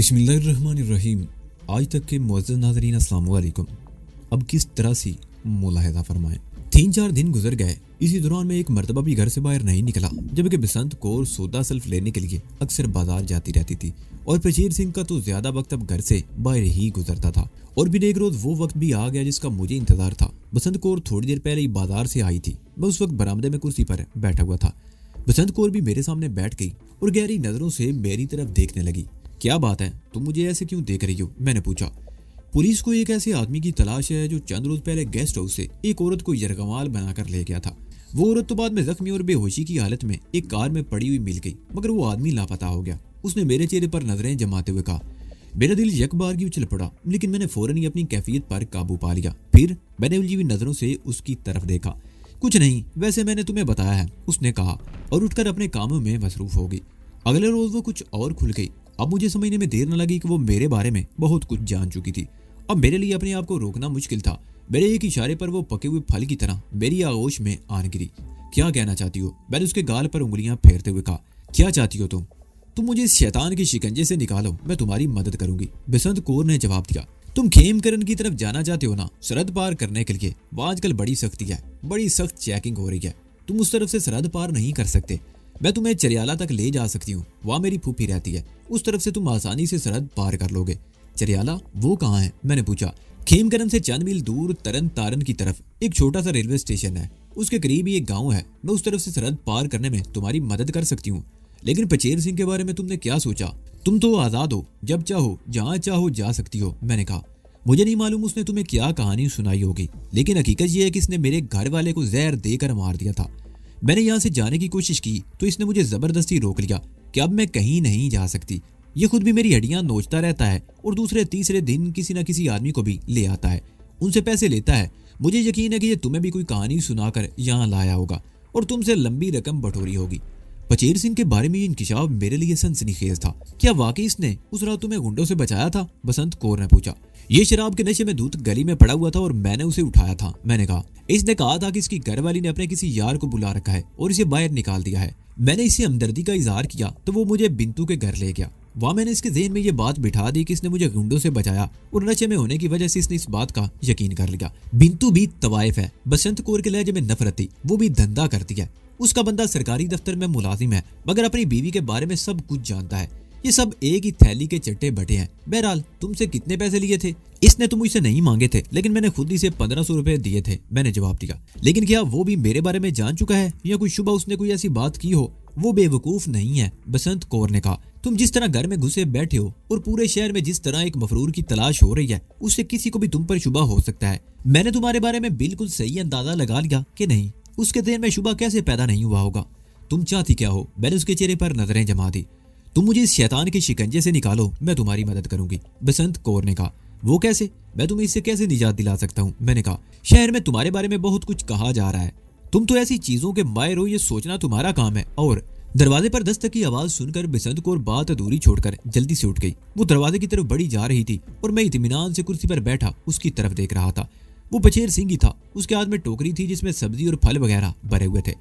بسم اللہ الرحمن الرحیم آج تک کے معزز ناظرین السلام علیکم اب کس طرح سے ملاحظہ فرمائیں تین چار دن گزر گئے اسی دوران میں ایک مرتبہ بھی گھر سے باہر نہیں نکلا جبکہ بسنت کور سودا سلف لینے کے لیے اکثر بازار جاتی رہتی تھی اور پچیر سنگھ کا تو زیادہ وقت اب گھر سے باہر ہی گزرتا تھا اور پھر ایک روز وہ وقت بھی آ گیا جس کا مجھے انتظار تھا بسنت کور تھوڑی دیر پہلے ہی بازار سے آئی تھی میں اس وقت برامدے میں کرسی پر بیٹھا ہوا تھا بسنت کور بھی میرے سامنے بیٹھ گئی اور گہری نظروں سے میری طرف دیکھنے لگی کیا بات ہے تم مجھے ایسے کیوں دیکھ رہی ہو میں نے پوچھا پولیس کو ایک ایسے آدمی کی تلاش ہے جو چند روز پہلے گیسٹ ہاؤس سے ایک عورت کو یرغمال بنا کر لے گیا تھا وہ عورت تو بعد میں زخمی اور بے ہوشی کی حالت میں ایک کار میں پڑی ہوئی مل گئی مگر وہ آدمی لاپتہ ہو گیا اس نے میرے چہرے پر نظریں جماتے ہوئے کہا میرا دل یک بار کی اچھل پڑا لیکن میں نے فوراً اپنی کیفیت پر قابو پا لیا پھر میں نے الجیوی ہوئی نظروں سے اس کی طرف دیکھا کچھ نہیں ویسے میں نے تمہیں بتایا ہے اس نے کہا اور اٹھ کر اپنے کاموں میں مصروف ہو گئی اگلے روز وہ کچھ اور کھل گئی اب مجھے سمجھنے میں دیر نہ لگی کہ وہ میرے بارے میں بہت کچھ جان چکی تھی اب میرے لیے اپنے آپ کو روکنا مشکل تھا میرے ایک اشارے پر وہ پکے ہوئے پھل کی طرح میری آغوش میں آن گری کیا کہنا چاہتی ہو میں نے اس کے گال پر انگلیاں پھیرتے ہوئے کہا کیا چاہتی ہو تم تم مجھے اس شیطان کی شکنجے سے نکالو میں تمہاری مدد کروں گی بسنت کور نے جواب دیا تم کھیم کرن کی طرف جانا چاہتے ہو نا سرحد پار کرنے کے لیے وہ آج کل بڑی سختی ہے بڑی سخت چیکنگ ہو رہی ہے تم اس طرف سے سرحد پار نہیں کر سکتے میں تمہیں چریالہ تک لے جا سکتی ہوں وہاں میری پھوپھی رہتی ہے اس طرف سے تم آسانی سے سرحد پار کر لو گے چریالہ وہ کہاں ہے میں نے پوچھا کھیم کرم سے چند میل دور ترن تارن کی طرف ایک چھوٹا سا ریلوے اسٹیشن ہے اس کے قریب ایک گاؤں ہے میں اس طرف سے سرحد پار کرنے میں تمہاری مدد کر سکتی ہوں لیکن پچیر سنگھ کے بارے میں تم نے کیا سوچا تم تو آزاد ہو جب چاہو جہاں چاہو جا سکتی ہو میں نے کہا مجھے نہیں معلوم اس نے تمہیں کیا کہانی سنائی ہوگی لیکن حقیقت یہ ہے کہ اس نے میرے گھر والے کو زہر دے کر مار دیا تھا میں نے یہاں سے جانے کی کوشش کی تو اس نے مجھے زبردستی روک لیا کہ اب میں کہیں نہیں جا سکتی یہ خود بھی میری ہڈیاں نوچتا رہتا ہے اور دوسرے تیسرے دن کسی نہ کسی آدمی کو بھی لے آتا ہے ان سے پیسے لیتا ہے مجھے یقین ہے کہ یہ تمہیں بھی کوئی کہانی سنا کر یہاں لایا ہوگا اور تم سے لمبی رقم بٹوری ہوگی پچیر سنگھ کے بارے میں یہ انکشاف میرے لیے سنسنی خیز تھا کیا واقعی اس نے اس رات تمہیں گنڈوں سے بچایا تھا بسنت کور نے پوچھا یہ شراب کے نشے میں دودھ گلی میں پڑا ہوا تھا اور میں نے اسے اٹھایا تھا میں نے کہا اس نے کہا تھا کہ اس کی گھر والی نے اپنے کسی یار کو بلا رکھا ہے اور اسے باہر نکال دیا ہے میں نے اسے ہمدردی کا اظہار کیا تو وہ مجھے بنتو کے گھر لے گیا وہاں میں نے اس کے ذہن میں یہ بات بٹھا دی کہ اس نے مجھے گنڈوں سے بچایا اور نشے میں ہونے کی وجہ سے اس نے اس بات کا یقین کر لیا بنتو بھی طوائف ہے بسنت کور کے لہجے میں نفرت وہ بھی دھندا کرتی ہے اس کا بندہ سرکاری دفتر میں ملازم ہے مگر اپنی بیوی کے بارے میں سب کچھ جانتا ہے یہ سب ایک ہی تھیلی کے چٹے بٹے ہیں بہرحال تم سے کتنے پیسے لیے تھے اس نے تو مجھ سے نہیں مانگے تھے لیکن میں نے خود ہی میں نے جواب دیا لیکن کیا وہ بھی میرے بارے میں جان چکا ہے یا کوئی ایسی بات کی ہو وہ بے وقوف نہیں ہے بسنت کور نے کہا تم جس طرح گھر میں گھسے بیٹھے ہو اور پورے شہر میں جس طرح ایک مفرور کی تلاش ہو رہی ہے اس سے کسی کو بھی تم پر شبہ ہو سکتا ہے میں نے تمہارے بارے میں بالکل صحیح اندازہ لگا لیا کہ نہیں اس کے دیر میں شبہ کیسے پیدا نہیں ہوا ہوگا تم چاہتی کیا ہو میں نے اس کے چہرے پر نظریں جما دی تم مجھے اس شیطان کے شکنجے سے نکالو میں تمہاری مدد کروں گی بسنت کور نے کہا وہ کیسے میں تمہیں اس سے کیسے نجات دلا سکتا ہوں میں نے کہا شہر میں تمہارے بارے میں بہت کچھ کہا جا رہا ہے تم تو ایسی چیزوں کے مائر ہو یہ سوچنا تمہارا کام ہے اور دروازے پر دستک کی آواز سن کر بسنت کو بات ادھوری چھوڑ کر جلدی سے اٹھ گئی وہ دروازے کی طرف بڑی جا رہی تھی اور میں اطمینان سے کرسی پر بیٹھا اس کی طرف دیکھ رہا تھا وہ بچیر ہی تھا اس کے ہاتھ میں ٹوکری تھی جس میں سبزی اور پھل وغیرہ بھرے ہوئے تھے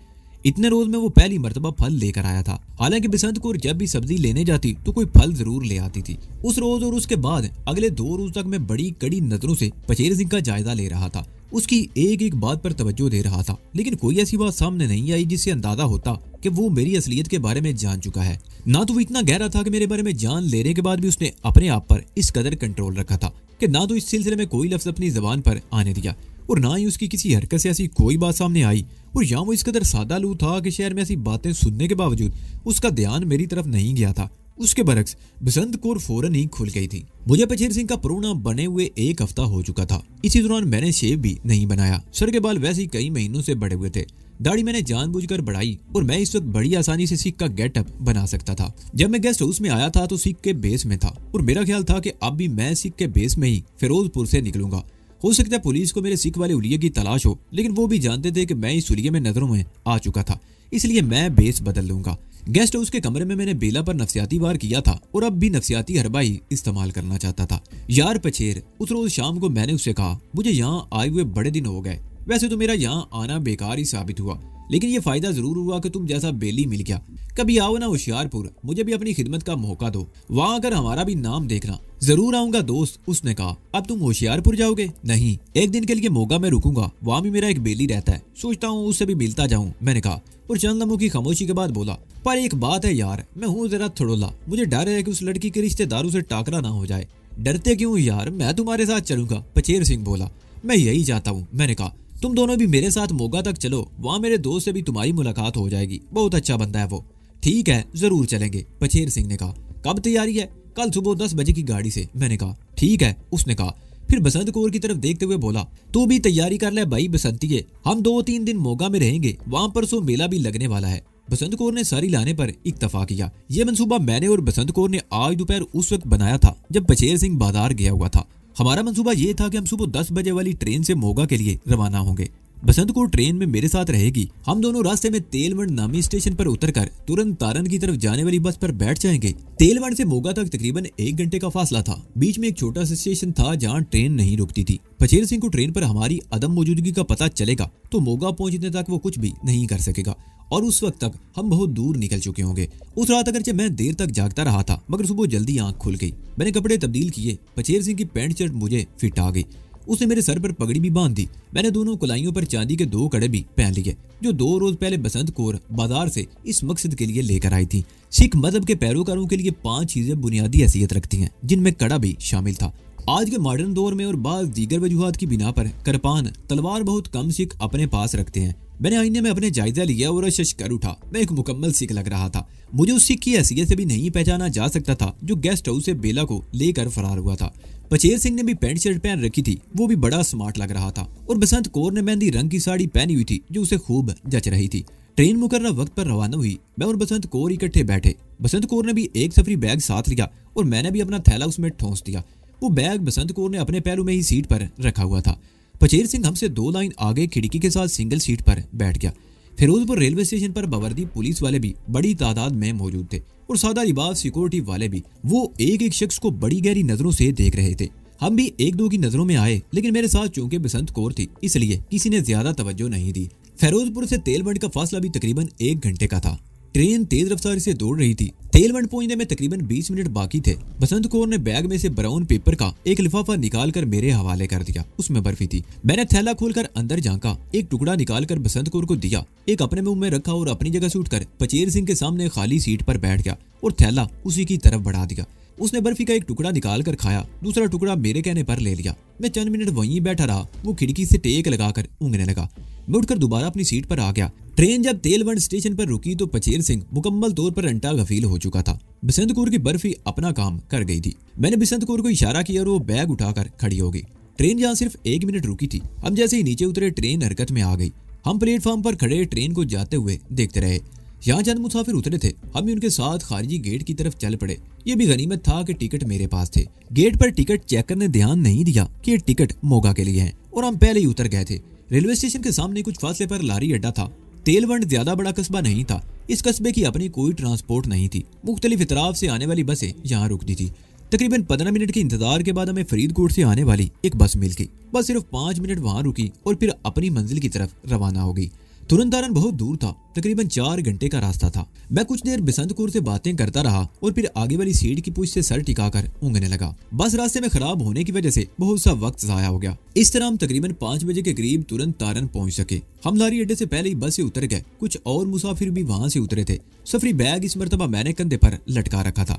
اتنے روز میں وہ پہلی مرتبہ پھل لے کر آیا تھا حالانکہ کور جب بھی سبزی لینے جاتی تو کوئی پھل ضرور لے آتی تھی اس روز اور اس کے بعد اگلے دو روز تک میں بڑی کڑی نظروں سے پچیر کا جائزہ لے رہا تھا اس کی ایک ایک بات پر توجہ دے رہا تھا لیکن کوئی ایسی بات سامنے نہیں آئی جس سے اندازہ ہوتا کہ وہ میری اصلیت کے بارے میں جان چکا ہے نہ تو وہ اتنا گہرا تھا کہ میرے بارے میں جان لینے کے بعد بھی اس نے اپنے آپ پر اس قدر کنٹرول رکھا تھا کہ نہ تو اس سلسلے میں کوئی لفظ اپنی زبان پر آنے دیا اور نہ ہی اس کی کسی حرکت سے ایسی کوئی بات سامنے آئی اور یا وہ اس قدر سادہ لو تھا کہ شہر میں ایسی باتیں سننے کے باوجود اس کا دھیان میری طرف نہیں گیا تھا اس کے برعکس بسنت کور فوراً ہی کھل گئی تھی مجھے پچھیر سنگھ کا پرونا بنے ہوئے ایک ہفتہ ہو چکا تھا اسی دوران میں نے شیو بھی نہیں بنایا سر کے بال ویسے کئی مہینوں سے بڑے ہوئے تھے داڑھی میں نے جان بوجھ کر بڑھائی اور میں اس وقت بڑی آسانی سے سکھ کا گیٹ اپ بنا سکتا تھا جب میں گیسٹ ہاؤس میں آیا تھا تو سکھ کے بیس میں تھا اور میرا خیال تھا کہ اب بھی میں سکھ کے بیس میں ہی فیروز پور سے نکلوں گا ہو سکتا ہے پولیس کو میرے سکھ والے کی تلاش ہو لیکن وہ بھی جانتے تھے کہ میں اس اس میں میں میں نظروں آ چکا تھا لیے بیس بدل لوں گا گیسٹ ہاؤس کے کمرے میں میں نے بیلا پر نفسیاتی وار کیا تھا اور اب بھی نفسیاتی ہر ہی استعمال کرنا چاہتا تھا یار پچھیر اس روز شام کو میں نے اسے کہا مجھے یہاں آئے ہوئے بڑے دن ہو گئے ویسے تو میرا یہاں آنا بیکار ہی ثابت ہوا لیکن یہ فائدہ ضرور ہوا کہ تم جیسا بیلی مل گیا کبھی آؤ نا ہوشیار پور مجھے بھی اپنی خدمت کا موقع دو وہاں اگر ہمارا بھی نام دیکھنا ضرور آؤں گا دوست اس نے کہا اب تم ہوشیار پور جاؤ گے نہیں ایک دن کے لیے موگا میں رکوں گا وہاں بھی میرا ایک بیلی رہتا ہے سوچتا ہوں اس سے بھی ملتا جاؤں میں نے کہا اور چند لمحوں کی خاموشی کے بعد بولا پر ایک بات ہے یار میں ہوں ذرا تھڑولا مجھے ڈر ہے کہ اس لڑکی کے رشتے داروں سے ٹاکرا نہ ہو جائے ڈرتے کیوں یار میں تمہارے ساتھ چلوں گا پچیر سنگھ بولا میں یہی چاہتا ہوں میں نے کہا تم دونوں بھی میرے ساتھ موگا تک چلو وہاں میرے دوست سے بھی تمہاری ملاقات ہو جائے گی بہت اچھا بندہ ہے وہ ٹھیک ہے ضرور چلیں گے پچھیر سنگھ نے کہا کب تیاری ہے کل صبح دس بجے کی گاڑی سے میں نے کہا ٹھیک ہے اس نے کہا پھر بسنت کور کی طرف دیکھتے ہوئے بولا تو بھی تیاری کر لے بھائی بسنتی ہم دو تین دن موگا میں رہیں گے وہاں پر سو میلہ بھی لگنے والا ہے بسنت کور نے ساری لانے پر اکتفا کیا یہ منصوبہ میں نے اور بسنت کور نے آج دوپہر اس وقت بنایا تھا جب بچیر سنگھ بازار گیا ہوا تھا ہمارا منصوبہ یہ تھا کہ ہم صبح دس بجے والی ٹرین سے موگا کے لیے روانہ ہوں گے بسنت کو ٹرین میں میرے ساتھ رہے گی ہم دونوں راستے میں تیل منڈ نامی اسٹیشن پر اتر کر ترنت تارن کی طرف جانے والی بس پر بیٹھ جائیں گے تیل ونڈ سے موگا تک تقریباً ایک گھنٹے کا فاصلہ تھا بیچ میں ایک چھوٹا سا اسٹیشن تھا جہاں ٹرین نہیں رکتی تھی پچیر سنگھ کو ٹرین پر ہماری عدم موجودگی کا پتہ چلے گا تو موگا پہنچنے تک وہ کچھ بھی نہیں کر سکے گا اور اس وقت تک ہم بہت دور نکل چکے ہوں گے اس رات اگرچہ میں دیر تک جاگتا رہا تھا مگر صبح جلدی آنکھ کھل گئی میں نے کپڑے تبدیل کیے پچیر سنگھ کی پینٹ شرٹ مجھے فٹ آ گئی اسے میرے سر پر پگڑی بھی باندھ دی میں نے دونوں کلائیوں پر چاندی کے دو کڑے بھی پہن لیے جو دو روز پہلے بسنت کور بازار سے اس مقصد کے لیے لے کر آئی تھی سکھ مذہب کے پیروکاروں کے لیے پانچ چیزیں بنیادی حیثیت رکھتی ہیں جن میں کڑا بھی شامل تھا آج کے ماڈرن دور میں اور بعض دیگر وجوہات کی بنا پر کرپان تلوار بہت کم سکھ اپنے پاس رکھتے ہیں میں نے آئینے میں اپنے جائزہ لیا اور شش کر اٹھا میں ایک مکمل سکھ لگ رہا تھا مجھے اس سکھ کی حیثیت سے بھی نہیں پہچانا جا سکتا تھا جو گیسٹ ہاؤس سے بیلا کو لے کر فرار ہوا تھا پچیل سنگھ نے بھی پینٹ شرٹ پہن رکھی تھی وہ بھی بڑا سمارٹ لگ رہا تھا اور بسنت کور نے مہندی رنگ کی ساڑی پہنی ہوئی تھی جو اسے خوب جچ رہی تھی ٹرین وقت پر روانہ ہوئی میں اور بسنت کور اکٹھے بیٹھے بسنت کور نے بھی ایک سفری بیگ ساتھ لیا اور میں نے بھی اپنا تھیلا اس میں ٹھونس دیا وہ بیگ بسنت کور نے اپنے پہلو میں ہی سیٹ پر رکھا ہوا تھا پچیر سنگھ ہم سے دو لائن آگے کھڑکی کے ساتھ سنگل سیٹ پر بیٹھ گیا فیروز پر ریلوے اسٹیشن پر باوردی پولیس والے بھی بڑی تعداد میں موجود تھے اور سادہ رباب سیکورٹی والے بھی وہ ایک ایک شخص کو بڑی گہری نظروں سے دیکھ رہے تھے ہم بھی ایک دو کی نظروں میں آئے لیکن میرے ساتھ چونکہ بسنت کور تھی اس لیے کسی نے زیادہ توجہ نہیں دی فیروز پور سے تیل بنڈ کا فاصلہ بھی تقریباً ایک گھنٹے کا تھا ٹرین تیز رفتاری سے دوڑ رہی تھی تیل ونڈ پہنچنے میں تقریباً بیس منٹ باقی تھے بسنت کور نے بیگ میں سے براؤن پیپر کا ایک لفافہ نکال کر میرے حوالے کر دیا اس میں برفی تھی میں نے تھیلا کھول کر اندر جانکا ایک ٹکڑا نکال کر بسنت کور کو دیا ایک اپنے منہ میں رکھا اور اپنی جگہ سوٹ کر پچیر سنگھ کے سامنے خالی سیٹ پر بیٹھ گیا اور تھیلا اسی کی طرف بڑھا دیا اس نے برفی کا ایک ٹکڑا نکال کر کھایا دوسرا ٹکڑا میرے کہنے پر لے لیا میں چند منٹ وہیں بیٹھا رہا وہ کھڑکی سے ٹیک لگا کر اونگنے لگا میں اٹھ کر دوبارہ اپنی سیٹ پر آ گیا ٹرین جب تیل ونڈ اسٹیشن پر رکی تو پچیر سنگھ مکمل طور پر انٹا غفیل ہو چکا تھا بسنت کور کی برفی اپنا کام کر گئی تھی میں نے بسنت کور کو اشارہ کیا اور وہ بیگ اٹھا کر کھڑی ہو گئی ٹرین جہاں صرف ایک منٹ رکی تھی ہم جیسے ہی نیچے اترے ٹرین حرکت میں آ گئی ہم پلیٹ فارم پر کھڑے ٹرین کو جاتے ہوئے دیکھتے رہے یہاں چند مسافر اترے تھے ہم بھی ان کے ساتھ خارجی گیٹ کی طرف چل پڑے یہ بھی غنیمت تھا کہ ٹکٹ میرے پاس تھے گیٹ پر ٹکٹ چیکر نے دھیان نہیں دیا کہ یہ ٹکٹ موگا کے لیے ہیں اور ہم پہلے ہی اتر گئے تھے ریلوے اسٹیشن کے سامنے کچھ فاصلے پر لاری اڈا تھا تیل ونڈ زیادہ بڑا قصبہ نہیں تھا اس قصبے کی اپنی کوئی ٹرانسپورٹ نہیں تھی مختلف اطراف سے آنے والی بسیں یہاں رکتی تھی تقریباً پندرہ منٹ کے انتظار کے بعد ہمیں فرید کوٹ سے آنے والی ایک بس مل گئی بس صرف پانچ منٹ وہاں رکی اور پھر اپنی منزل کی طرف روانہ ہو گئی ترندارن بہت دور تھا تقریباً چار گھنٹے کا راستہ تھا میں کچھ دیر بسنت کور سے باتیں کرتا رہا اور پھر آگے والی سیٹ کی پوچھ سے سر ٹکا کر اونگنے لگا بس راستے میں خراب ہونے کی وجہ سے بہت سا وقت ضائع ہو گیا اس طرح ہم تقریباً پانچ بجے کے قریب ترنت تارن پہنچ سکے ہم لاری اڈے سے پہلے ہی بس سے اتر گئے کچھ اور مسافر بھی وہاں سے اترے تھے سفری بیگ اس مرتبہ میں نے کندھے پر لٹکا رکھا تھا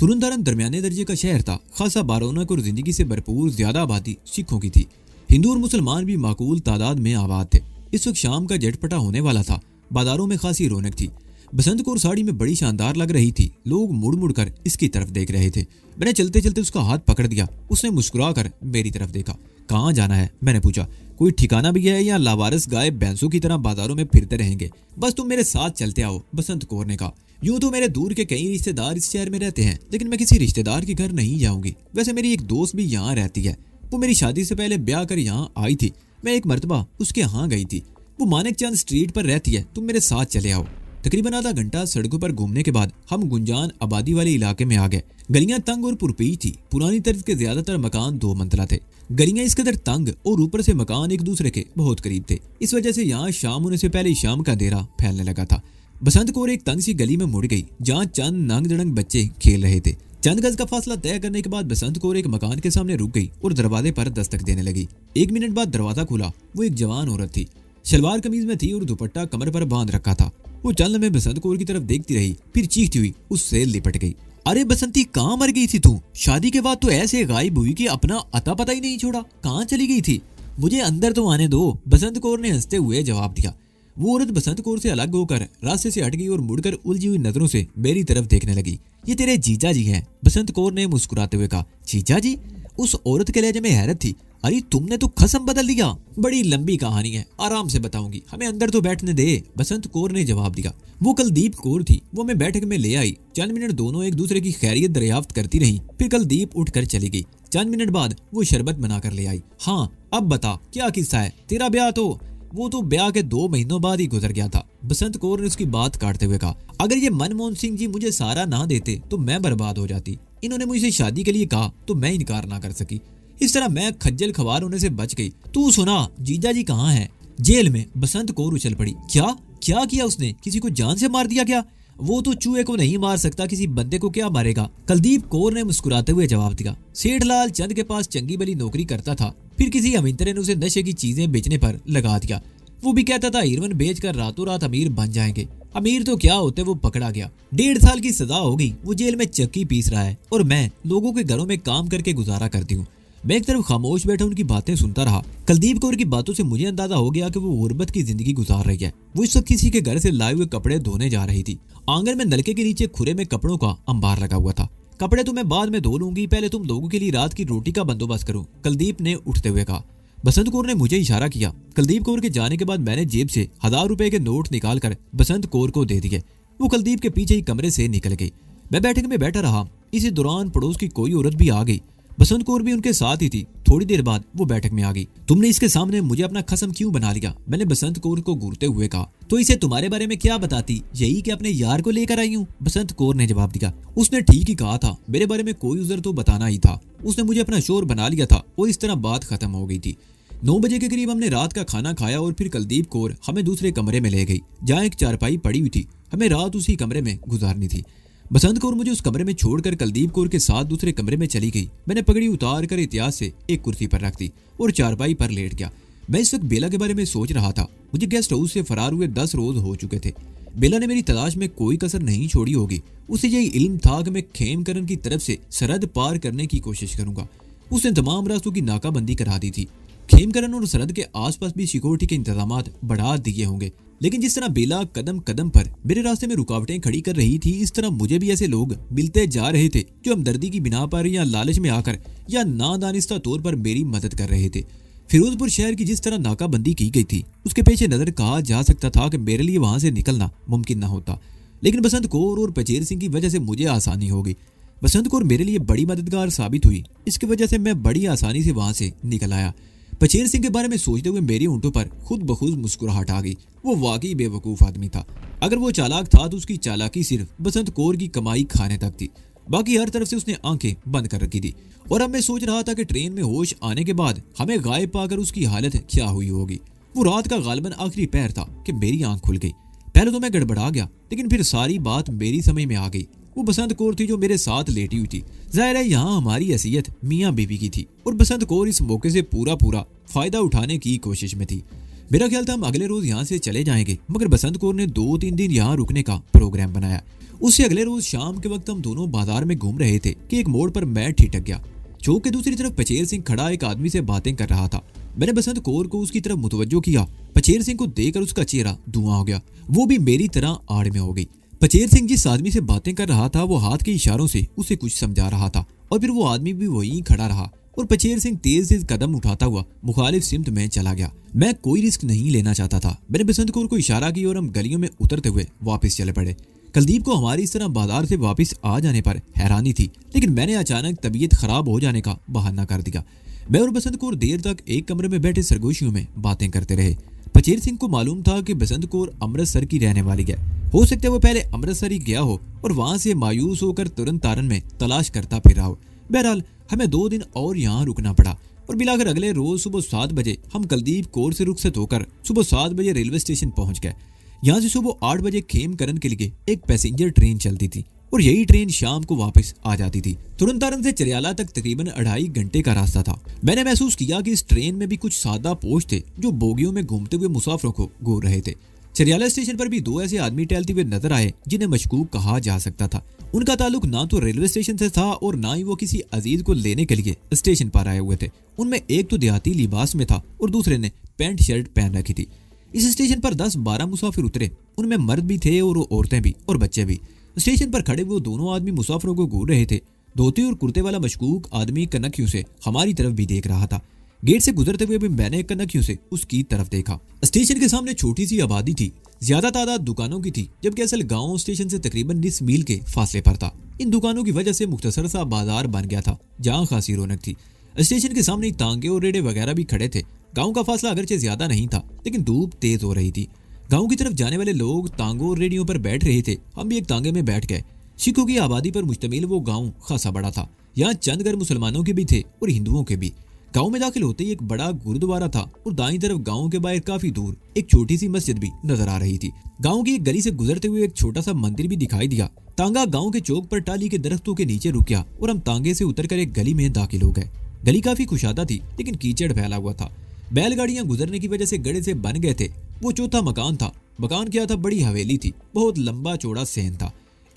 ترندارن درمیانے درجے کا شہر تھا خاصا بارونک اور زندگی سے بھرپور زیادہ آبادی سکھوں کی تھی ہندو اور مسلمان بھی معقول تعداد میں آباد تھے اس وقت شام کا جٹ پٹا ہونے والا تھا بازاروں میں خاصی رونق تھی بسنت کور ساڑی میں بڑی شاندار لگ رہی تھی لوگ مڑ مڑ کر اس کی طرف دیکھ رہے تھے میں نے نے چلتے چلتے اس اس کا ہاتھ پکڑ دیا مسکرا کر میری طرف دیکھا کہاں جانا ہے میں نے پوچھا کوئی ٹھکانہ بھی ہے یا لاوارس گائے بینسو کی طرح بازاروں میں پھرتے رہیں گے بس تم میرے ساتھ چلتے آؤ بسنت کور نے کہا یوں تو میرے دور کے کئی رشتے دار اس شہر میں رہتے ہیں لیکن میں کسی رشتے دار کے گھر نہیں جاؤں گی ویسے میری ایک دوست بھی یہاں رہتی ہے وہ میری شادی سے پہلے بیاہ کر یہاں آئی تھی میں ایک مرتبہ اس کے ہاں گئی تھی وہ مانک چاند اسٹریٹ پر رہتی ہے تم میرے ساتھ چلے آؤ تقریباً آدھا گھنٹہ سڑکوں پر گھومنے کے بعد ہم گنجان آبادی والے علاقے میں آ گئے گلیاں تنگ اور پرپیچ تھی پرانی طرز کے زیادہ تر مکان دو منتلا تھے گلیاں اس قدر تنگ اور اوپر سے مکان ایک دوسرے کے بہت قریب تھے اس وجہ سے یہاں شام ہونے سے پہلے شام کا دیرا پھیلنے لگا تھا بسنت کور ایک تنگ سی گلی میں مڑ گئی جہاں چند ننگ دڑنگ بچے کھیل رہے تھے چند گز کا فاصلہ طے کرنے کے بعد بسنت کور ایک مکان کے سامنے رک گئی اور دروازے پر دستک دینے لگی ایک منٹ بعد دروازہ کھلا وہ ایک جوان عورت تھی شلوار کمیز میں تھی اور دوپٹہ کمر پر باندھ رکھا تھا وہ چند میں بسنت کور کی طرف دیکھتی رہی پھر چیختی ہوئی اس سے لپٹ گئی ارے بسنتی کہاں مر گئی تھی تو شادی کے بعد تو ایسے غائب ہوئی کہ اپنا اتا پتا ہی نہیں چھوڑا کہاں چلی گئی تھی مجھے اندر تو آنے دو بسنت کور نے ہنستے ہوئے جواب دیا وہ عورت بسنت کور سے الگ ہو کر راستے سے ہٹ گئی اور مڑ کر الجھی ہوئی نظروں سے میری طرف دیکھنے لگی یہ تیرے جیجا جی ہیں بسنت کور نے مسکراتے ہوئے کہا جیجا جی اس عورت کے میں حیرت تھی ارے تم نے تو قسم بدل دیا بڑی لمبی کہانی ہے آرام سے بتاؤں گی ہمیں اندر تو بیٹھنے دے بسنت کور نے جواب دیا وہ کل دیپ کور تھی وہ میں بیٹھک میں لے آئی چند منٹ دونوں ایک دوسرے کی خیریت دریافت کرتی رہی پھر کل دیپ اٹھ کر چلی گئی چند منٹ بعد وہ شربت بنا کر لے آئی ہاں اب بتا کیا قصہ ہے تیرا بیاہ تو وہ تو بیا کے دو مہینوں بعد ہی گزر گیا تھا بسنت کہا اگر یہ منموہن سنگھ جی مجھے سارا نہ دیتے تو میں برباد ہو جاتی انہوں نے مجھ سے شادی کے لیے کہا تو میں انکار نہ کر سکی اس طرح میں کھجل خوار ہونے سے بچ گئی تو سنا جیجا جی کہاں ہے جیل میں بسنت کور اچھل پڑی کیا کیا کیا اس نے کسی کو جان سے مار دیا گیا وہ تو چوہے کو نہیں مار سکتا کسی بندے کو کیا مارے گا کلدیپ کور نے مسکراتے ہوئے جواب دیا سیٹھ لال چند کے پاس چنگی بلی نوکری کرتا تھا پھر کسی امینتر نے اسے نشے کی چیزیں بیچنے پر لگا دیا وہ بھی کہتا تھا ایرون بیچ کر راتوں رات امیر بن جائیں گے امیر تو کیا ہوتے وہ پکڑا گیا ڈیڑھ سال کی سزا ہوگی وہ جیل میں چکی پیس رہا ہے اور میں لوگوں کے گھروں میں کام کر کے گزارا کرتی ہوں میں ایک طرف خاموش بیٹھا ان کی باتیں سنتا رہا کلدیپ کور کی باتوں سے مجھے اندازہ ہو گیا کہ وہ غربت کی زندگی گزار رہی ہے وہ اس وقت کسی کے گھر سے لائے ہوئے کپڑے دھونے جا رہی تھی آنگن میں نلکے کے نیچے کھرے میں کپڑوں کا امبار لگا ہوا تھا کپڑے تو میں بعد میں دھو لوں گی پہلے تم لوگوں کے لیے رات کی روٹی کا بندوبست کرو کلدیپ نے اٹھتے ہوئے کہا بسنت کور نے مجھے اشارہ کیا کلدیپ کور کے جانے کے بعد میں نے جیب سے ہزار روپے کے نوٹ نکال کر بسنت کور کو دے دیے وہ کلدیپ کے پیچھے ہی کمرے سے نکل گئی میں بیٹھک میں بیٹھا رہا اسی دوران پڑوس کی کوئی عورت بھی آ گئی بسنت کور بھی ان کے ساتھ ہی تھی تھوڑی دیر بعد وہ بیٹھک میں آ گئی تم نے اس کے سامنے مجھے اپنا خسم کیوں بنا لیا میں نے بسنت کو گورتے ہوئے کہا کہا تو اسے تمہارے بارے میں کیا بتاتی یہی کہ اپنے یار کو لے کر آئی ہوں کور نے نے جواب دیا اس ٹھیک ہی تھا میرے بارے میں کوئی عذر تو بتانا ہی تھا اس نے مجھے اپنا شور بنا لیا تھا اور اس طرح بات ختم ہو گئی تھی نو بجے کے قریب ہم نے رات کا کھانا کھایا اور پھر کلدیپ کور ہمیں دوسرے کمرے میں لے گئی جہاں ایک چارپائی پڑی ہوئی تھی ہمیں رات اسی کمرے میں گزارنی تھی بسنت کور مجھے اس کمرے میں چھوڑ کر کلدیپ کور کے ساتھ دوسرے کمرے میں چلی گئی میں نے پگڑی اتار کر سے ایک کرسی پر رکھ دی اور چارپائی پر لیٹ گیا میں اس وقت بیلا کے بارے میں سوچ رہا تھا مجھے گیسٹ ہاؤس سے فرار ہوئے دس روز ہو چکے تھے بیلا نے میری تلاش میں کوئی کسر نہیں چھوڑی ہوگی اسے یہی علم تھا کہ میں کھیم کرن کی طرف سے سرحد پار کرنے کی کوشش کروں گا اس نے تمام راستوں کی ناکہ بندی کرا دی تھی کھیم کرن اور سرحد کے آس پاس بھی سیکورٹی کے انتظامات بڑھا دیے ہوں گے لیکن جس طرح بیلا قدم قدم پر میرے راستے میں رکاوٹیں کھڑی کر رہی تھی اس طرح مجھے بھی ایسے لوگ ملتے جا رہے تھے جو ہمدردی کی بنا پر یا لالچ میں آ کر یا نادانستہ طور پر میری مدد کر رہے تھے فیروز پور شہر کی جس طرح ناکہ بندی کی گئی تھی اس کے پیچھے نظر کہا جا سکتا تھا کہ میرے لیے وہاں سے نکلنا ممکن نہ ہوتا لیکن بسنت کور اور پچیر سنگھ کی وجہ سے مجھے آسانی ہوگی بسنت کور میرے لیے بڑی مددگار ثابت ہوئی اس کی وجہ سے میں بڑی آسانی سے وہاں سے نکل آیا پچیر سنگھ کے بارے میں سوچتے ہوئے میری اونٹوں پر خود بخود مسکراہٹ آ گئی وہ واقعی بے وقوف آدمی تھا اگر وہ چالاک تھا تو اس کی چالاکی صرف بسنت کور کی کمائی کھانے تک تھی باقی ہر طرف سے اس نے آنکھیں بند کر رکھی تھی اور اب میں سوچ رہا تھا کہ ٹرین میں ہوش آنے کے بعد ہمیں غائب پا کر اس کی حالت کیا ہوئی ہوگی وہ رات کا غالباً آخری پیر تھا کہ میری آنکھ کھل گئی پہلے تو میں گڑبڑا گیا لیکن پھر ساری بات میری سمجھ میں آ گئی وہ بسنت کور تھی جو میرے ساتھ لیٹی ہوئی تھی ظاہر ہے یہاں ہماری حیثیت میاں بیوی بی کی تھی اور بسنت کور اس موقع سے پورا پورا فائدہ اٹھانے کی کوشش میں تھی میرا خیال تھا ہم اگلے روز یہاں سے چلے جائیں گے مگر بسنت کور نے دو تین دن یہاں رکنے کا پروگرام بنایا اس سے اگلے روز شام کے وقت ہم دونوں بازار میں گھوم رہے تھے کہ ایک موڑ پر میں ٹھٹک گیا چوک کے دوسری طرف پچیر سنگھ کھڑا ایک آدمی سے باتیں کر رہا تھا میں نے بسنت کور کو اس کی طرف متوجہ کیا پچیر سنگھ کو دے کر اس کا چہرہ دھواں ہو گیا وہ بھی میری طرح آڑ میں ہو گئی پچیر سنگھ جس آدمی سے باتیں کر رہا تھا وہ ہاتھ کے اشاروں سے اسے کچھ سمجھا رہا رہا تھا اور اور پھر وہ آدمی بھی وہیں کھڑا پچیر سنگھ تیز سے قدم اٹھاتا ہوا مخالف سمت میں چلا گیا میں کوئی رسک نہیں لینا چاہتا تھا میں نے بسنت کو اشارہ کی اور ہم گلیوں میں اترتے ہوئے واپس چلے پڑے کلدیپ کو ہماری اس طرح بازار سے واپس آ جانے پر حیرانی تھی لیکن میں نے اچانک طبیعت خراب ہو جانے کا بہانہ کر دیا میں اور بسند کور دیر تک ایک کمرے میں بیٹھے سرگوشیوں میں باتیں کرتے رہے پچیر سنگھ کو معلوم تھا کہ بسند کور امرتسر کی رہنے والی ہے ہو سکتا ہے وہ پہلے امرتسر ہی گیا ہو اور وہاں سے مایوس ہو کر ترن تارن میں تلاش کرتا پھر رہا ہو بہرحال ہمیں دو دن اور یہاں رکنا پڑا اور بلا کر اگلے روز صبح سات بجے ہم کلدیپ کور سے رخصت ہو کر صبح سات بجے ریلوے اسٹیشن پہنچ گئے یہاں سے صبح آٹھ بجے کھیم کرن کے لیے ایک پیسنجر ٹرین چلتی تھی اور یہی ٹرین شام کو واپس آ جاتی تھی ترنتارن سے چریالا تک تقریباً اڑھائی گھنٹے کا راستہ تھا میں میں نے محسوس کیا کہ اس ٹرین بھی کچھ سادہ تھے جو بوگیوں میں گھومتے ہوئے مسافروں کو گور رہے تھے چریالا اسٹیشن پر بھی دو ایسے آدمی ٹہلتے کہا جا سکتا تھا ان کا تعلق نہ تو ریلوے اسٹیشن سے تھا اور نہ ہی وہ کسی عزیز کو لینے کے لیے اسٹیشن پر آئے ہوئے تھے ان میں ایک تو دیہاتی لباس میں تھا اور دوسرے نے پینٹ شرٹ پہن رکھی تھی اس اسٹیشن پر دس بارہ مسافر اترے ان میں مرد بھی تھے اور عورتیں بھی اور بچے بھی اسٹیشن پر کھڑے وہ دونوں آدمی مسافروں کو گور رہے تھے دھوتے اور کرتے والا مشکوک آدمی کنکیوں سے ہماری طرف بھی دیکھ رہا تھا گیٹ سے گزرتے ہوئے بھی میں نے کنکیوں سے اس کی طرف دیکھا اسٹیشن کے سامنے چھوٹی سی آبادی تھی زیادہ تعداد دکانوں کی تھی جبکہ اصل گاؤں اسٹیشن سے تقریباً میل کے فاصلے پر تھا ان دکانوں کی وجہ سے مختصر سا بازار بن گیا تھا جہاں خاصی رونق تھی اسٹیشن کے سامنے تانگے اور ریڑے وغیرہ بھی کھڑے تھے گاؤں کا فاصلہ اگرچہ زیادہ نہیں تھا لیکن دھوپ تیز ہو رہی تھی گاؤں کی طرف جانے والے لوگ تانگوں اور ریڈیوں پر بیٹھ رہے تھے ہم بھی ایک تانگے میں بیٹھ گئے سکھوں کی آبادی پر مشتمل وہ گاؤں خاصا بڑا تھا یہاں چند گھر مسلمانوں کے بھی تھے اور ہندوؤں کے بھی گاؤں میں داخل ہوتے ہی ایک بڑا گرودوارا تھا اور دائیں طرف گاؤں کے باہر کافی دور ایک چھوٹی سی مسجد بھی نظر آ رہی تھی گاؤں کی ایک گلی سے گزرتے ہوئے ایک چھوٹا سا مندر بھی دکھائی دیا تانگا گاؤں کے چوک پر ٹالی کے درختوں کے نیچے رکیا اور ہم تانگے سے اتر کر ایک گلی میں داخل ہو گئے گلی کافی خوشادہ تھی لیکن کیچڑ پھیلا ہوا تھا بیل گاڑیاں گزرنے کی وجہ سے گڑے سے بن گئے تھے وہ چوتھا مکان تھا مکان کیا تھا بڑی حویلی تھی بہت لمبا چوڑا سین تھا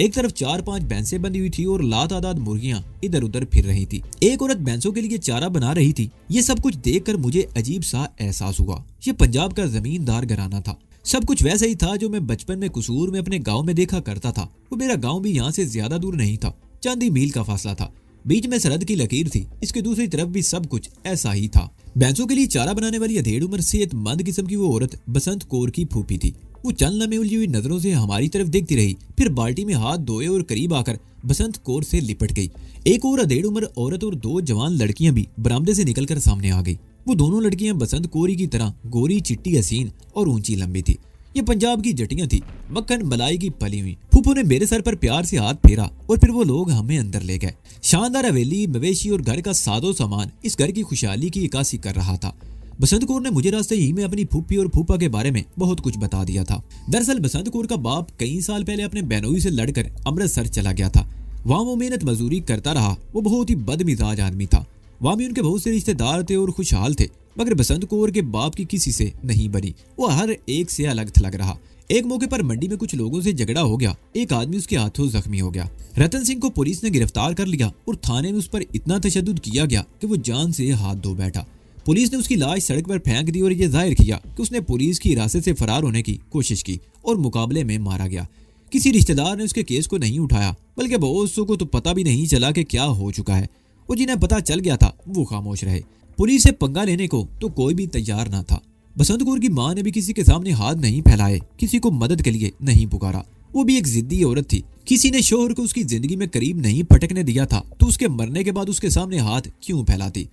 ایک طرف چار پانچ بینسیں بندی ہوئی تھی اور لا تعداد مرغیاں ادھر ادھر پھر رہی تھی ایک عورت بینسوں کے لیے چارہ بنا رہی تھی یہ سب کچھ دیکھ کر مجھے عجیب سا احساس ہوا یہ پنجاب کا زمیندار گھرانہ تھا سب کچھ ویسا ہی تھا جو میں بچپن میں قصور میں اپنے گاؤں میں دیکھا کرتا تھا وہ میرا گاؤں بھی یہاں سے زیادہ دور نہیں تھا چاندی میل کا فاصلہ تھا بیچ میں سرد کی لکیر تھی اس کے دوسری طرف بھی سب کچھ ایسا ہی تھا بینسو کے لیے چارہ بنانے والی ادھیڑ عمر سے مند قسم کی وہ عورت بسنت کور کی پھوپھی تھی وہ چند لمحے الجھی ہوئی نظروں سے ہماری طرف دیکھتی رہی پھر بالٹی میں ہاتھ دھوئے اور قریب آ کر بسنت کور سے لپٹ گئی ایک اور ادھیڑ عمر عورت اور دو جوان لڑکیاں بھی برامدے سے نکل کر سامنے آ گئی وہ دونوں لڑکیاں بسنت کوری کی طرح گوری چٹی حسین اور اونچی لمبی تھی یہ پنجاب کی جٹیاں تھی مکھن ملائی کی پلی ہوئی پھوپو نے میرے سر پر پیار سے ہاتھ پھیرا اور پھر وہ لوگ ہمیں اندر لے گئے شاندار اویلی مویشی اور گھر کا سادو سامان اس گھر کی خوشحالی کی عکاسی کر رہا تھا بسنت کور نے مجھے راستے ہی میں اپنی پھوپھی اور پھوپا کے بارے میں بہت کچھ بتا دیا تھا دراصل بسنت کور کا باپ کئی سال پہلے اپنے بینوئی سے لڑ کر امرتسر چلا گیا تھا وہاں وہ محنت مزدوری کرتا رہا وہ بہت ہی بد مزاج آدمی تھا وہاں بھی ان کے بہت سے رشتے دار تھے اور خوشحال تھے مگر بسند کور کے باپ کی کسی سے نہیں بنی وہ ہر ایک سے الگ تھلگ رہا ایک موقع پر منڈی میں کچھ لوگوں سے جھگڑا ہو گیا ایک آدمی اس کے ہاتھوں زخمی ہو گیا رتن سنگھ کو پولیس نے گرفتار کر لیا اور تھانے میں اس پر اتنا تشدد کیا گیا کہ وہ جان سے ہاتھ دھو بیٹھا پولیس نے اس کی لاش سڑک پر پھینک دی اور یہ ظاہر کیا کہ اس نے پولیس کی حراست سے فرار ہونے کی کوشش کی اور مقابلے میں مارا گیا کسی رشتہ دار نے اس کے کیس کو نہیں اٹھایا بلکہ بہت سو کو تو پتہ بھی نہیں چلا کہ کیا ہو چکا ہے وہ جنہیں پتہ چل گیا تھا وہ خاموش رہے پولیس سے پنگا لینے کو تو کوئی بھی تیار نہ تھا بسنت کور کی ماں نے بھی کسی کے سامنے ہاتھ نہیں پھیلائے کسی کو مدد کے لیے نہیں پکارا وہ بھی ایک زدی عورت تھی کسی نے شوہر کو اس کی زندگی میں قریب نہیں پھٹکنے دیا تھا تو اس اس کے کے کے مرنے بعد سامنے ہاتھ کیوں پھیلاتی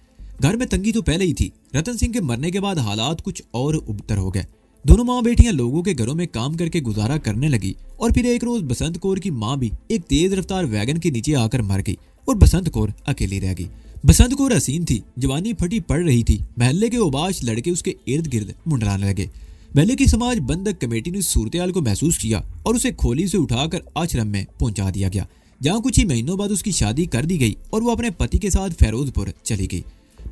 گھر میں تنگی تو پہلے ہی تھی رتن سنگھ کے مرنے کے بعد حالات کچھ اور ابتر ہو گئے دونوں ماں بیٹیاں لوگوں کے گھروں میں کام کر کے گزارا کرنے لگی اور پھر ایک روز بسنت کور کی ماں بھی ایک تیز رفتار ویگن کے نیچے آ کر مر گئی اور بسنت کور اکیلی رہ گئی بسند کو حسین تھی جوانی پھٹی پڑ رہی تھی محلے کے اوباش لڑکے اس کے ارد گرد منڈرانے لگے محلے کی سماج بندک کمیٹی نے صورتحال کو محسوس کیا اور اسے کھولی سے اٹھا کر آشرم میں پہنچا دیا گیا جہاں کچھ ہی مہینوں بعد اس کی شادی کر دی گئی اور وہ اپنے پتی کے ساتھ فیروز پور چلی گئی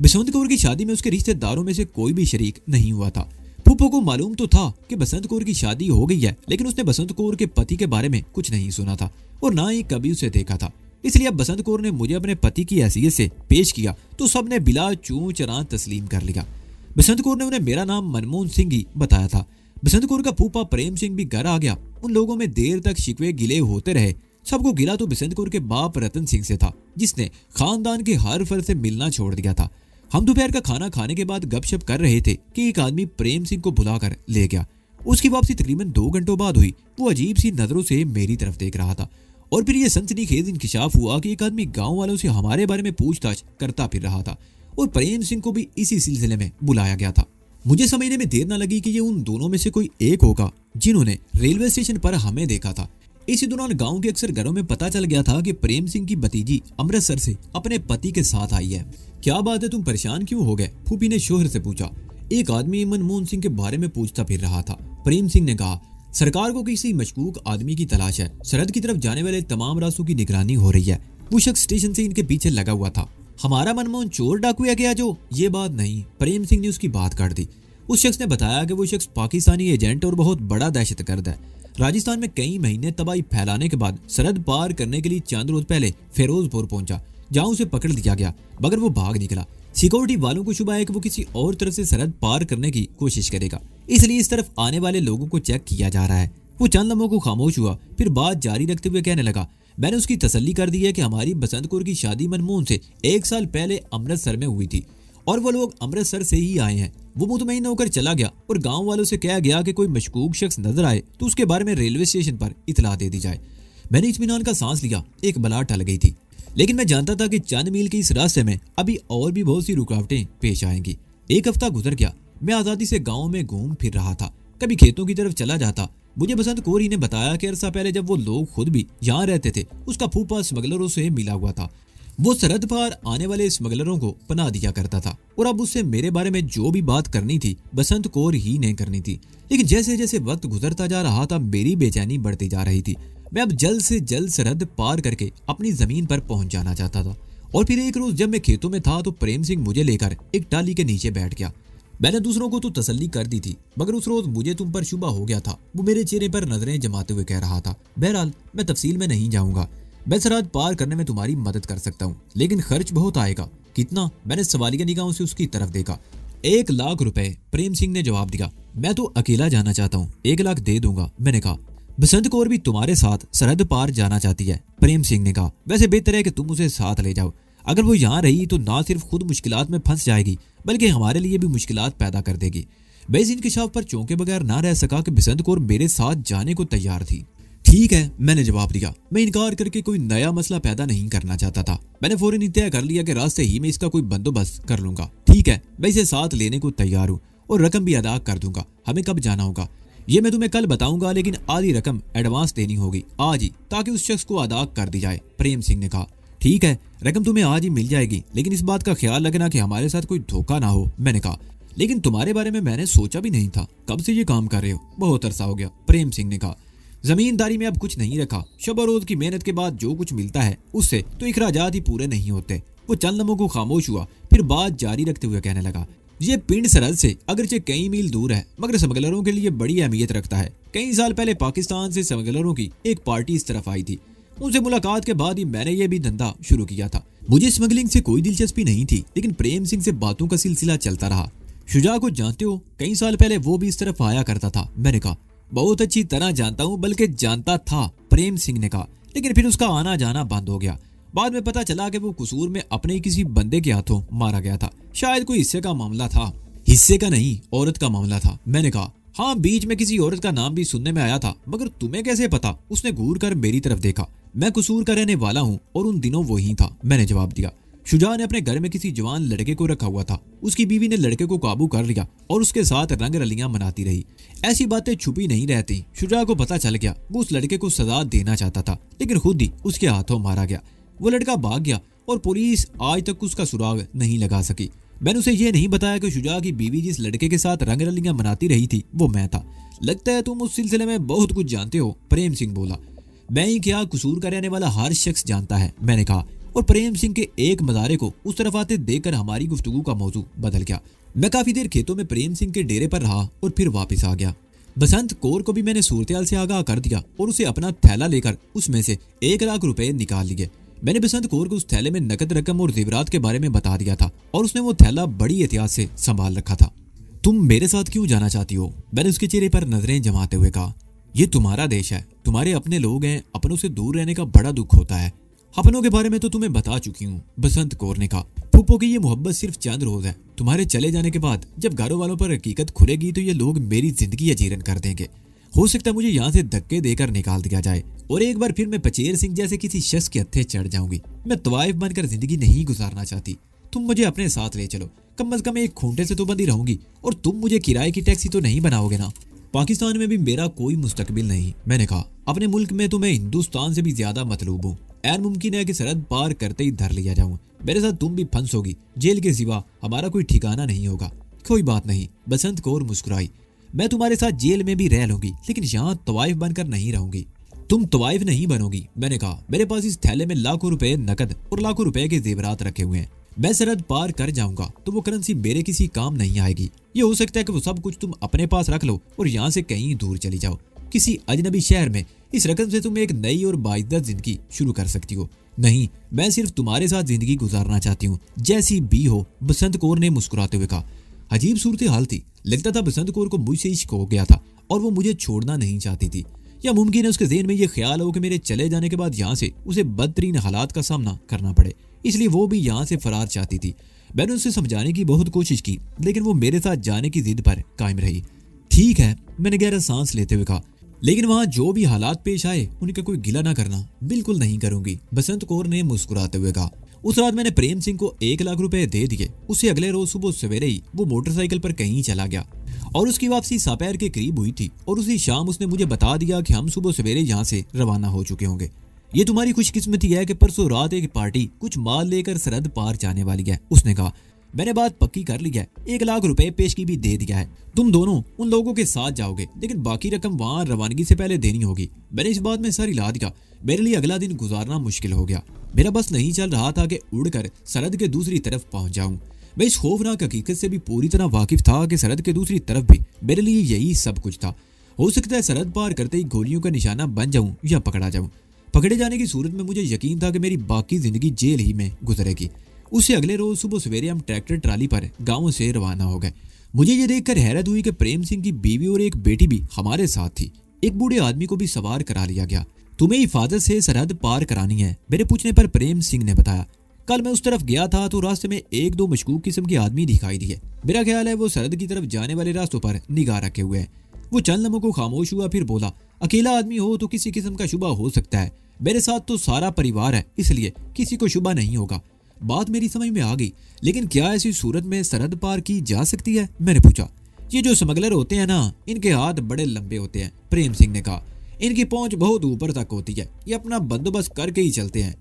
بسند کور کی شادی میں اس کے رشتہ داروں میں سے کوئی بھی شریک نہیں ہوا تھا پھوپھو کو معلوم تو تھا کہ بسنت کور کی شادی ہو گئی ہے لیکن اس نے بسنت کور کے پتی کے بارے میں کچھ نہیں سنا تھا اور نہ ہی کبھی اسے دیکھا تھا اس لیے بسند کور نے مجھے اپنے پتی کی حیثیت سے پیش کیا تو سب نے بلا چون چران تسلیم کر لیا بسند کور نے انہیں میرا نام منمون سنگھ ہی بتایا تھا بسند کور کا پھوپا پریم سنگھ بھی گھر آ گیا ان لوگوں میں دیر تک شکوے گلے ہوتے رہے سب کو گلا تو بسند کور کے باپ رتن سنگھ سے تھا جس نے خاندان کے ہر فرد سے ملنا چھوڑ دیا تھا ہم دوپہر کا کھانا کھانے کے بعد گپ شپ کر رہے تھے کہ ایک آدمی پریم سنگھ کو بلا کر لے گیا اس کی واپسی تقریباً دو گھنٹوں بعد ہوئی وہ عجیب سی نظروں سے میری طرف دیکھ رہا تھا اور پھر یہ سنسنی خیز انکشاف ہوا کہ ایک آدمی گاؤں والوں سے ہمارے بارے میں پوچھ تاچھ کرتا پھر رہا تھا اور پریم سنگھ کو بھی اسی سلسلے میں بلایا گیا تھا مجھے سمجھنے میں دیر نہ لگی کہ یہ ان دونوں میں سے کوئی ایک ہوگا جنہوں نے ریلوے اسٹیشن پر ہمیں دیکھا تھا اسی دوران گاؤں کے اکثر گھروں میں پتا چل گیا تھا کہ پریم سنگھ کی بتیجی امرتسر سے اپنے پتی کے ساتھ آئی ہے کیا بات ہے تم پریشان کیوں ہو گئے پھوپھی نے شوہر سے پوچھا ایک آدمی منموہن سنگھ کے بارے میں پوچھتا پھر رہا تھا پریم سنگھ نے کہا سرکار کو کسی مشکوک آدمی کی تلاش ہے سرحد کی طرف جانے والے تمام راستوں کی نگرانی ہو رہی ہے وہ شخص سے ان کے پیچھے لگا ہوا تھا ہمارا منموہن چور ڈاکویا گیا جو یہ بات نہیں پریم سنگھ نے اس کی بات کاٹ دی اس شخص نے بتایا کہ وہ شخص پاکستانی ایجنٹ اور بہت بڑا دہشت گرد ہے راجستھان میں کئی مہینے تباہی پھیلانے کے بعد سرحد پار کرنے کے لیے چاند روز پہلے فیروز پور پہنچا جہاں اسے پکڑ دیا گیا مگر وہ بھاگ نکلا سیکورٹی والوں کو شبہ ہے کہ وہ کسی اور طرح سے سرحد پار کرنے کی کوشش کرے گا اس لیے اس طرف آنے والے لوگوں کو چیک کیا جا رہا ہے وہ چند لمحوں کو خاموش ہوا پھر بات جاری رکھتے ہوئے کہنے لگا میں نے اس کی تسلی کر دی ہے کہ ہماری کور کی شادی منموہن سے ایک سال پہلے امرتسر میں ہوئی تھی اور وہ لوگ امرتسر سے ہی آئے ہیں وہ مطمئن ہو کر چلا گیا اور گاؤں والوں سے کہا گیا کہ کوئی مشکوک شخص نظر آئے تو اس کے بارے میں ریلوے اسٹیشن پر اطلاع دے دی جائے میں نے اطمینان کا سانس لیا ایک بلا ٹل گئی تھی لیکن میں جانتا تھا کہ چاند میل کے اس راستے میں ابھی اور بھی بہت سی رکاوٹیں پیش آئیں گی ایک ہفتہ گزر گیا میں آزادی سے گاؤں میں گھوم پھر رہا تھا کبھی کھیتوں کی طرف چلا جاتا مجھے کوری نے بتایا کہ عرصہ پہلے جب وہ لوگ خود بھی یہاں رہتے تھے اس کا پھوپا اسمگلروں سے ملا ہوا تھا وہ سرحد پار آنے والے اسمگلروں کو پناہ دیا کرتا تھا اور اب اس سے میرے بارے میں جو بھی بات کرنی تھی بسنت کور ہی نہیں کرنی تھی لیکن جیسے جیسے وقت گزرتا جا رہا تھا میری چینی بڑھتی جا رہی تھی میں اب جلد سے جلد سرحد پار کر کے اپنی زمین پر پہنچ جانا چاہتا تھا اور پھر ایک روز جب میں کھیتوں میں تھا تو پریم سنگھ مجھے لے کر ایک ٹالی کے نیچے بیٹھ گیا میں نے دوسروں کو تو تسلی کر دی تھی مگر اس روز مجھے تم پر شبہ ہو گیا تھا وہ میرے چہرے پر نظریں جماتے ہوئے کہہ رہا تھا بہرحال میں تفصیل میں نہیں جاؤں گا میں سرحد پار کرنے میں تمہاری مدد کر سکتا ہوں لیکن خرچ بہت آئے گا کتنا میں نے سوالیہ نگاہوں سے اس کی طرف دیکھا ایک لاکھ روپے پریم سنگھ نے جواب دیا میں تو اکیلا جانا چاہتا ہوں ایک لاکھ دے دوں گا میں نے کہا بسنت کور بھی تمہارے ساتھ سرحد پار جانا چاہتی ہے پریم سنگھ نے کہا ویسے بہتر ہے کہ تم اسے ساتھ لے جاؤ اگر وہ یہاں رہی تو نہ صرف خود مشکلات میں پھنس جائے گی بلکہ ہمارے لیے بھی مشکلات پیدا کر دے گی میں اس انکشاف پر چونکے بغیر نہ رہ سکا کہ بسنت کور میرے ساتھ جانے کو تیار تھی ٹھیک ہے میں نے جواب دیا میں انکار کر کے کوئی نیا مسئلہ پیدا نہیں کرنا چاہتا تھا میں نے فوراً طے کر لیا کہ راستے ہی میں اس کا کوئی بندوبست کر لوں گا ٹھیک ہے میں اسے ساتھ لینے کو تیار ہوں اور رقم بھی ادا کر دوں گا ہمیں کب جانا ہوگا یہ میں تمہیں کل بتاؤں گا لیکن آدھی رقم ایڈوانس دینی ہوگی آج ہی تاکہ اس شخص کو ادا کر دی جائے پریم سنگھ نے کہا ٹھیک ہے رقم تمہیں آج ہی مل جائے گی لیکن اس بات کا خیال کہ ہمارے ساتھ کوئی دھوکا نہ ہو میں نے کہا لیکن تمہارے بارے میں میں نے سوچا بھی نہیں تھا کب سے یہ کام کر رہے ہو بہت عرصہ ہو گیا پریم سنگھ نے کہا زمینداری میں اب کچھ نہیں رکھا شب و روز کی محنت کے بعد جو کچھ ملتا ہے اس سے تو اخراجات ہی پورے نہیں ہوتے وہ چند لمحوں کو خاموش ہوا پھر بات جاری رکھتے ہوئے کہنے لگا یہ پنڈ سرحد سے اگرچہ کئی میل دور ہے مگر سمگلروں کے لیے بڑی اہمیت رکھتا ہے کئی سال پہلے پاکستان سے سمگلروں کی ایک پارٹی اس طرف آئی تھی ان سے ملاقات کے بعد ہی میں نے یہ بھی دھندا شروع کیا تھا مجھے سے کوئی دلچسپی نہیں تھی لیکن پریم سنگھ سے باتوں کا سلسلہ چلتا رہا شجا کو جانتے ہو کئی سال پہلے وہ بھی اس طرف آیا کرتا تھا میں نے کہا بہت اچھی طرح جانتا ہوں بلکہ جانتا تھا پریم سنگھ نے کہا لیکن پھر اس کا آنا جانا بند ہو گیا بعد میں پتا چلا کہ وہ قصور میں اپنے کسی بندے کے ہاتھوں مارا گیا تھا شاید کوئی حصے کا معاملہ تھا حصے کا نہیں عورت کا معاملہ تھا میں نے کہا ہاں بیچ میں کسی عورت کا نام بھی سننے میں آیا تھا مگر تمہیں کیسے پتا اس نے گور کر میری طرف دیکھا میں قصور کا رہنے والا ہوں اور ان دنوں وہی تھا میں نے جواب دیا شجا نے اپنے گھر میں کسی جوان لڑکے کو رکھا ہوا تھا اس کی بیوی نے لڑکے کو قابو کر لیا اور اس کے ساتھ رنگ رلیاں مناتی رہی ایسی باتیں چھپی نہیں رہتی شجا کو پتا چل گیا وہ اس لڑکے کو سزا دینا چاہتا تھا لیکن خود ہی اس کے ہاتھوں مارا گیا وہ لڑکا بھاگ گیا اور پولیس آج تک اس کا سراغ نہیں لگا سکی میں نے اسے یہ نہیں بتایا کہ شجا کی بیوی جس لڑکے کے ساتھ رنگ رلیاں مناتی رہی تھی وہ میں تھا لگتا ہے تم اس سلسلے میں بہت کچھ جانتے ہو پریم سنگھ بولا میں ہی کیا قصور کا رہنے والا ہر شخص جانتا ہے میں نے کہا اور پریم سنگھ کے ایک مزارے کو اس طرف آتے دیکھ کر ہماری گفتگو کا موضوع بدل گیا میں کافی دیر کھیتوں میں پریم سنگھ کے ڈیرے پر رہا اور پھر واپس آ گیا بسنت کور کو بھی میں نے صورتحال سے آگاہ کر دیا اور اسے اپنا تھیلا لے کر اس میں سے ایک لاکھ روپے نکال لیے میں نے بسنت کور کو اس تھیلے میں نقد رقم اور زیورات کے بارے میں بتا دیا تھا اور اس نے وہ تھیلا بڑی احتیاط سے سنبھال رکھا تھا تم میرے ساتھ کیوں جانا چاہتی ہو میں نے اس کے چہرے پر نظریں جماتے ہوئے کہا یہ تمہارا دیش ہے تمہارے اپنے لوگ ہیں اپنوں سے دور رہنے کا بڑا دکھ ہوتا ہے اپنوں کے بارے میں تو تمہیں بتا چکی ہوں بسنت کور نے کہا پھوپو کی یہ محبت صرف چند روز ہے تمہارے چلے جانے کے بعد جب گھروں والوں پر حقیقت کھلے گی تو یہ لوگ میری زندگی اجیرن کر دیں گے ہو سکتا مجھے یہاں سے دھکے دے کر نکال دیا جائے اور ایک بار پھر میں پچیر سنگھ جیسے کسی شخص کے ہتھے چڑھ جاؤں گی میں طوائف بن کر زندگی نہیں گزارنا چاہتی تم مجھے اپنے ساتھ لے چلو کم از کم ایک کھونٹے سے تو بندی رہوں گی اور تم مجھے کرائے کی ٹیکسی تو نہیں بناؤ گے نا پاکستان میں بھی میرا کوئی مستقبل نہیں میں نے کہا اپنے ملک میں تو میں ہندوستان سے بھی زیادہ مطلوب ہوں این ممکن ہے کہ سرحد پار کرتے ہی دھر لیا جاؤں میرے ساتھ تم بھی پھنس ہوگی جیل کے سوا ہمارا کوئی ٹھکانہ نہیں ہوگا کوئی بات نہیں بسنت کور مسکرائی میں تمہارے ساتھ جیل میں بھی رہ لوں گی لیکن یہاں طوائف بن کر نہیں رہوں گی تم طوائف نہیں بنو گی میں نے کہا میرے پاس اس تھیلے میں لاکھوں روپے نقد اور لاکھوں روپے کے زیورات رکھے ہوئے ہیں میں سرحد پار کر جاؤں گا تو وہ کرنسی میرے کسی کام نہیں آئے گی یہ ہو سکتا ہے کہ وہ سب کچھ تم اپنے پاس رکھ لو اور یہاں سے کہیں دور چلی جاؤ کسی اجنبی شہر میں اس رقم سے تم ایک نئی اور باعدت زندگی شروع کر سکتی ہو نہیں میں صرف تمہارے ساتھ زندگی گزارنا چاہتی ہوں جیسی بھی ہو بسنت کور نے مسکراتے ہوئے کہا عجیب صورت حال تھی لگتا تھا بسنت کور کو مجھ سے عشق ہو گیا تھا اور وہ مجھے چھوڑنا نہیں چاہتی تھی یا ممکن ہے اس کے ذہن میں یہ خیال ہو کہ میرے چلے جانے کے بعد یہاں سے اسے بدترین حالات کا سامنا کرنا پڑے اس لیے وہ بھی یہاں سے فرار چاہتی تھی میں نے اسے سمجھانے کی بہت کوشش کی لیکن وہ میرے ساتھ جانے کی ضد پر قائم رہی ٹھیک ہے میں نے گہرا سانس لیتے ہوئے کہا لیکن وہاں جو بھی حالات پیش آئے ان کا کوئی گلا نہ کرنا بالکل نہیں کروں گی بسنت کور نے مسکراتے ہوئے کہا اس رات میں نے پریم سنگھ کو ایک لاکھ روپے دے دیے اسے اگلے روز صبح سویرے ہی وہ موٹر سائیکل پر کہیں چلا گیا اور اس کی واپسی ساپیر کے قریب ہوئی تھی اور اسی شام اس نے مجھے بتا دیا کہ ہم صبح سویرے یہاں سے روانہ ہو چکے ہوں گے یہ تمہاری خوش قسمتی ہے کہ پرسوں رات ایک پارٹی کچھ مال لے کر سرحد پار جانے والی ہے اس نے کہا میں نے بات پکی کر لی ہے ایک لاکھ روپے پیش کی بھی دے دیا ہے تم دونوں ان لوگوں کے ساتھ جاؤ گے لیکن باقی رقم وہاں روانگی سے پہلے دینی ہوگی میں نے اس بات میں سر ہلا دیا میرے لیے اگلا دن گزارنا مشکل ہو گیا میرا بس نہیں چل رہا تھا کہ اڑ کر سرحد کے دوسری طرف پہنچ جاؤں میں اس خوفناک حقیقت سے بھی پوری طرح واقف تھا کہ سرحد کے دوسری طرف بھی میرے لیے یہی سب کچھ تھا ہو سکتا ہے سرحد پار کرتے ہی گولیوں کا نشانہ بن جاؤں یا پکڑا جاؤں پکڑے جانے کی صورت میں مجھے یقین تھا کہ میری باقی زندگی جیل ہی میں گزرے گی اس سے اگلے روز صبح سویرے ہم ٹریکٹر ٹرالی پر گاؤں سے روانہ ہو گئے مجھے یہ دیکھ کر حیرت ہوئی کہ پریم سنگھ کی بیوی اور ایک بیٹی بھی ہمارے ساتھ تھی ایک بوڑھے آدمی کو بھی سوار کرا لیا گیا تمہیں حفاظت سے سرحد پار کرانی ہے میرے پوچھنے پر پریم سنگھ نے بتایا کل میں اس طرف گیا تھا تو راستے میں ایک دو مشکوک قسم کے وہ سرد کی طرف جانے والے راستوں پر نگاہ رکھے ہوئے ہیں وہ چند لمحوں کو خاموش ہوا پھر بولا اکیلا آدمی ہو تو کسی قسم کا شبہ ہو سکتا ہے میرے ساتھ تو سارا پریوار ہے اس لیے کسی کو شبہ نہیں ہوگا بات میری سمجھ میں آ گئی لیکن کیا ایسی صورت میں سرد پار کی جا سکتی ہے میں نے پوچھا یہ جو سمگلر ہوتے ہیں نا ان کے ہاتھ بڑے لمبے ہوتے ہیں پریم سنگھ نے کہا ان کی پہنچ بہت اوپر تک ہوتی ہے یہ اپنا بندوبست کر کے ہی چلتے ہیں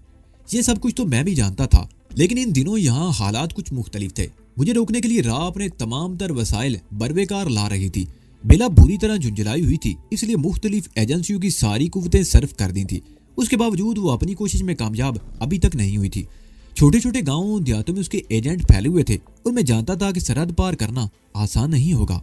یہ سب کچھ تو میں بھی جانتا تھا لیکن ان دنوں یہاں حالات کچھ مختلف تھے مجھے روکنے کے لیے راہ اپنے تمام تر وسائل بروے کار لا رہی تھی بلا بری طرح جھنجھلائی ہوئی تھی اس لیے مختلف ایجنسیوں کی ساری قوتیں صرف کر دی تھی اس کے باوجود وہ اپنی کوشش میں کامیاب ابھی تک نہیں ہوئی تھی چھوٹے چھوٹے گاؤں دیہاتوں میں اس کے ایجنٹ پھیلے ہوئے تھے اور میں جانتا تھا کہ سرحد پار کرنا آسان نہیں ہوگا